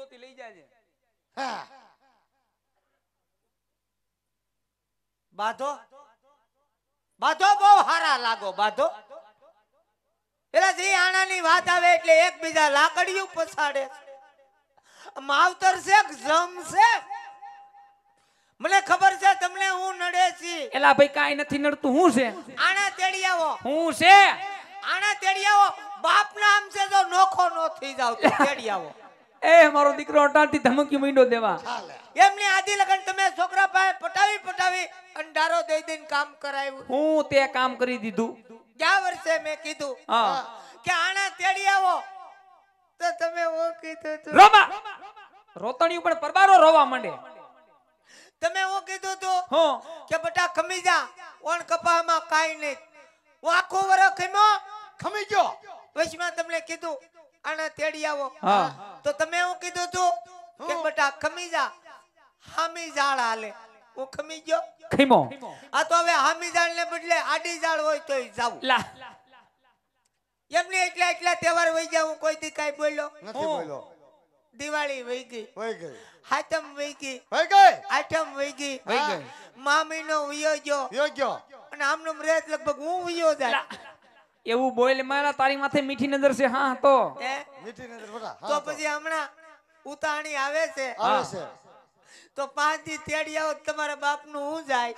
ધોતી લઈ જાજે હા બાધો બાધો બહુ હારા લાગો બાધો એટલે જે આણાની વાત આવે એટલે એકબીજા લાકડીયું પછાડે માવતર છે જમ છે મને ખબર છે તમને હું નડે છી એલા ભાઈ કાઈ નથી નડતું હું છે આણા તેડી આવો હું છે આણા તેડી આવો બાપ નામ છે જો નોખો નો થઈ જાવ તો તેડી આવો એ મારો દીકરો અટાણથી ધમકી મીંડો દેવા એમની આદિ લગન તમે છોકરા પાસે પટાવી પટાવી અંડારો દઈ દઈને કામ કરાવ્યું હું તે કામ કરી દીધું ક્યાં વર્ષે મેં કીધું કે આને તેડી આવો તો તમે ઓ કીધું રોમા રોતણી ઉપર પરબારો રોવા માંડે તમે ઓ કીધું તું હો કે બટા ખમીજા ઓણ કપામાં કાઈ નઈ હું આખો વર ખમ્યો ખમીજો પછી મેં તમને કીધું આને તેડી આવો હા તો તમે એવું કીધું તું કે બટા ખમી હામી ઝાડ હાલે હું ખમી ગયો ખીમો આ તો હવે હામી ઝાડ ને બદલે આડી ઝાડ હોય તોય જાવું લા એમને એટલા એટલા તહેવાર વહી ગયા હું કોઈ થી કાઈ બોલ્યો દિવાળી વહી ગઈ વહી ગઈ હાતમ વહી ગઈ વહી ગઈ આઠમ વહી ગઈ વહી ગઈ મામીનો વિયો ગયો વિયો ગયો અને આમનો મરેત લગભગ હું વિયો જાય એવું બોલ મારા તારી માથે મીઠી નજર છે હા તો મીઠી નજર બટા તો પછી હમણાં ઉતાણી આવે છે આવે છે તો પાંચ થી તેડી આવો તમારા બાપ નું હું જાય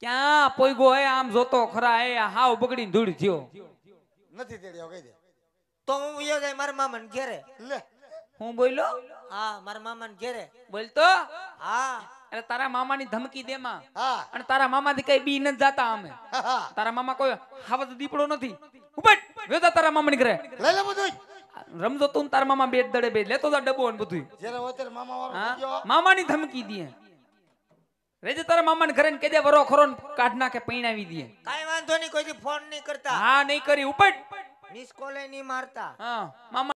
ક્યાં પોઈગો હે આમ જોતો ખરા હે હાવ બગડી ધૂળ થયો નથી તેડી આવો કહી દે તો હું યો જાય મારા મામાને ઘેરે લે હું બોલ્યો હા મારા મામા ને ઘેરે બોલતો હા એટલે તારા મામા ની ધમકી દે હા અને તારા મામા થી કઈ બી ન જાતા અમે તારા મામા કોઈ હાવત દીપડો નથી ઉપટ વેદા તારા મામા ની ઘરે લઈ લે બધું રમજો તું તારા મામા બે દડે બે લેતો તો ડબ્બો ને બધું જ્યારે ઓતર મામા વાળો મામા ની ધમકી દે રેજે તારા મામા ને ઘરે ને દે વરો ખરો કાઢ નાખે પૈણાવી દે કાઈ વાંધો નહીં કોઈ ફોન નહીં કરતા હા નહીં કરી ઉપટ મિસ કોલે નહીં મારતા હા મામા